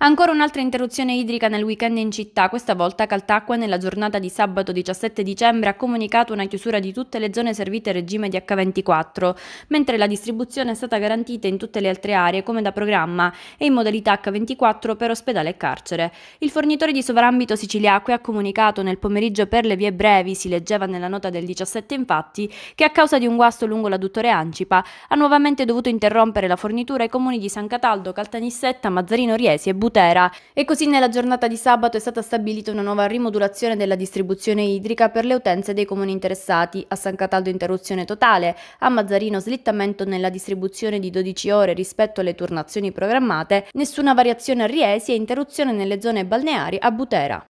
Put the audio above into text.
Ancora un'altra interruzione idrica nel weekend in città, questa volta Caltacqua nella giornata di sabato 17 dicembre ha comunicato una chiusura di tutte le zone servite regime di H24, mentre la distribuzione è stata garantita in tutte le altre aree come da programma e in modalità H24 per ospedale e carcere. Il fornitore di sovrambito siciliacque ha comunicato nel pomeriggio per le vie brevi, si leggeva nella nota del 17 infatti, che a causa di un guasto lungo l'adduttore Ancipa ha nuovamente dovuto interrompere la fornitura ai comuni di San Cataldo, Caltanissetta, Mazzarino Riesi e Busto Butera e così nella giornata di sabato è stata stabilita una nuova rimodulazione della distribuzione idrica per le utenze dei comuni interessati, a San Cataldo interruzione totale, a Mazzarino slittamento nella distribuzione di 12 ore rispetto alle turnazioni programmate, nessuna variazione a Riesi e interruzione nelle zone balneari a Butera.